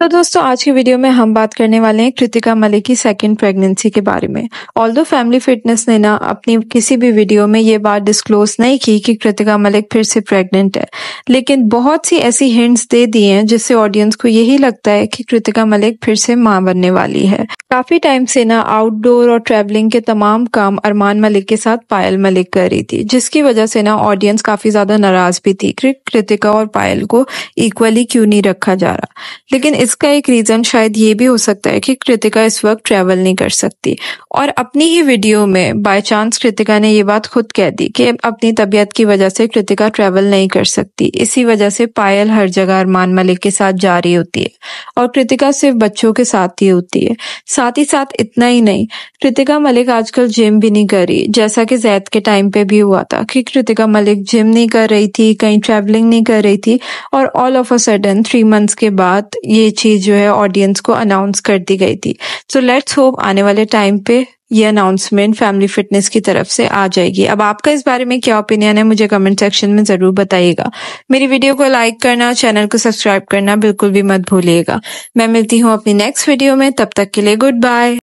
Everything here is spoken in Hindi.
तो दोस्तों आज की वीडियो में हम बात करने वाले हैं कृतिका मलिक की सेकंड प्रेगनेंसी के बारे में ऑल दो फैमिली फिटनेस ने ना अपनी किसी भी वीडियो में ये बात डिस्क्लोज नहीं की कि कृतिका मलिक फिर से प्रेग्नेंट है लेकिन बहुत सी ऐसी हिंट्स दे दी हैं जिससे ऑडियंस को यही लगता है कि कृतिका मलिक फिर से माँ बनने वाली है काफी टाइम से ना आउटडोर और ट्रेवलिंग के तमाम काम अरमान मलिक के साथ पायल मलिक कर रही थी जिसकी वजह से ना ऑडियंस काफी ज्यादा नाराज भी थी कृतिका और पायल को इक्वली क्यों नहीं रखा जा रहा लेकिन इसका एक रीज़न शायद ये भी हो सकता है कि कृतिका इस वक्त ट्रैवल नहीं कर सकती और अपनी ही वीडियो में बाय चांस कृतिका ने ये बात खुद कह दी कि अपनी तबीयत की वजह से कृतिका ट्रैवल नहीं कर सकती इसी वजह से पायल हर जगह अरमान मलिक के साथ जा रही होती है और कृतिका सिर्फ बच्चों के साथ ही होती है साथ ही साथ इतना ही नहीं कृतिका मलिक आजकल जिम भी नहीं कर रही जैसा कि जैद के टाइम पे भी हुआ था कि कृतिका मलिक जिम नहीं कर रही थी कहीं ट्रैवलिंग नहीं कर रही थी और all of a sudden three months के बाद ये चीज जो है ऑडियंस को अनाउंस कर दी गई थी सो लेट्स होप आने वाले टाइम पे ये अनाउंसमेंट फैमिली फिटनेस की तरफ से आ जाएगी अब आपका इस बारे में क्या ओपिनियन है मुझे कमेंट सेक्शन में जरूर बताइएगा मेरी वीडियो को लाइक करना चैनल को सब्सक्राइब करना बिल्कुल भी मत भूलिएगा मैं मिलती हूँ अपनी नेक्स्ट वीडियो में तब तक के लिए गुड बाय